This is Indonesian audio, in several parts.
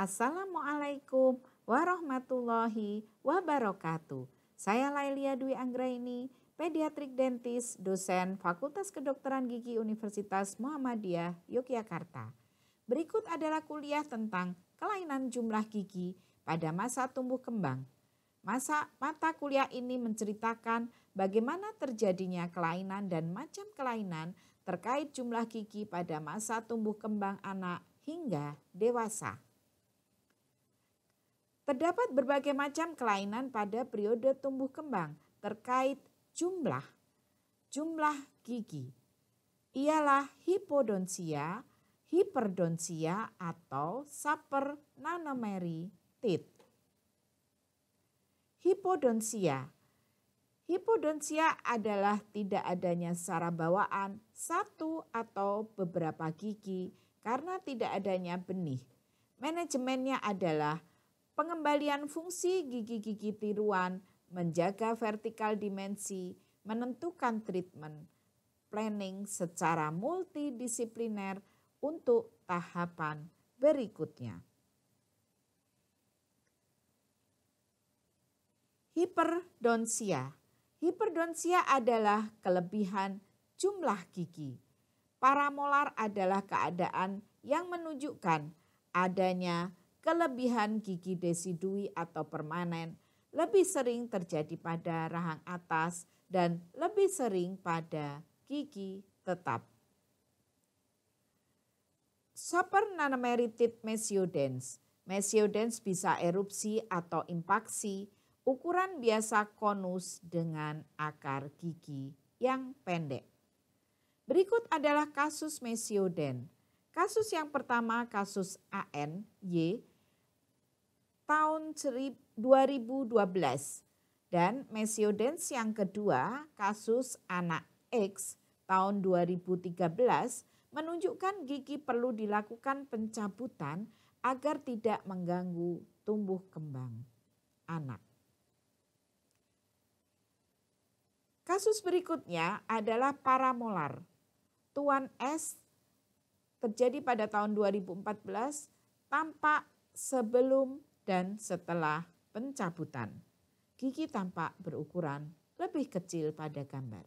Assalamualaikum warahmatullahi wabarakatuh. Saya Lailia Dwi Anggraini, pediatrik dentis, dosen Fakultas Kedokteran Gigi Universitas Muhammadiyah Yogyakarta. Berikut adalah kuliah tentang kelainan jumlah gigi pada masa tumbuh kembang. Masa mata kuliah ini menceritakan bagaimana terjadinya kelainan dan macam kelainan terkait jumlah gigi pada masa tumbuh kembang anak hingga dewasa. Terdapat berbagai macam kelainan pada periode tumbuh kembang terkait jumlah. Jumlah gigi ialah hipodonsia, hiperdonsia atau nanomeri tit. Hipodonsia Hipodonsia adalah tidak adanya secara bawaan satu atau beberapa gigi karena tidak adanya benih. Manajemennya adalah pengembalian fungsi gigi-gigi tiruan, menjaga vertikal dimensi, menentukan treatment, planning secara multidisipliner untuk tahapan berikutnya. Hiperdonsia. Hiperdonsia adalah kelebihan jumlah gigi. Paramolar adalah keadaan yang menunjukkan adanya kelebihan gigi desidui atau permanen lebih sering terjadi pada rahang atas dan lebih sering pada gigi tetap. Supernanomeritid mesiodens. Mesiodens bisa erupsi atau impaksi ukuran biasa konus dengan akar gigi yang pendek. Berikut adalah kasus mesioden. Kasus yang pertama kasus AN, Y, tahun 2012 dan Mesiodens yang kedua kasus anak X tahun 2013 menunjukkan gigi perlu dilakukan pencabutan agar tidak mengganggu tumbuh kembang anak. Kasus berikutnya adalah paramolar. Tuan S terjadi pada tahun 2014 tampak sebelum dan setelah pencabutan. Gigi tampak berukuran lebih kecil pada gambar.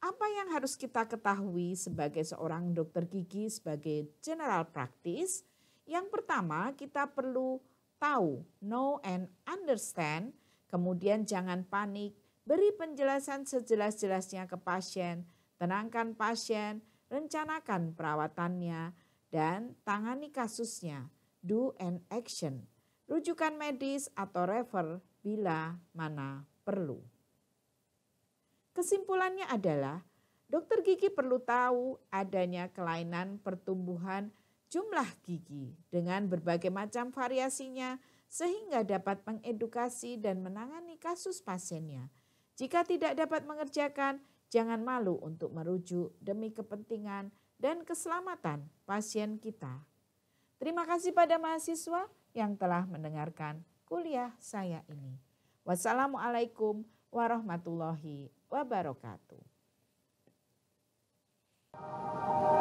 Apa yang harus kita ketahui sebagai seorang dokter gigi sebagai general practice? Yang pertama, kita perlu tahu, know and understand, kemudian jangan panik, beri penjelasan sejelas-jelasnya ke pasien, tenangkan pasien, rencanakan perawatannya, dan tangani kasusnya do and action, rujukan medis atau refer bila mana perlu. Kesimpulannya adalah dokter gigi perlu tahu adanya kelainan pertumbuhan jumlah gigi dengan berbagai macam variasinya sehingga dapat mengedukasi dan menangani kasus pasiennya. Jika tidak dapat mengerjakan, jangan malu untuk merujuk demi kepentingan dan keselamatan pasien kita. Terima kasih pada mahasiswa yang telah mendengarkan kuliah saya ini. Wassalamualaikum warahmatullahi wabarakatuh.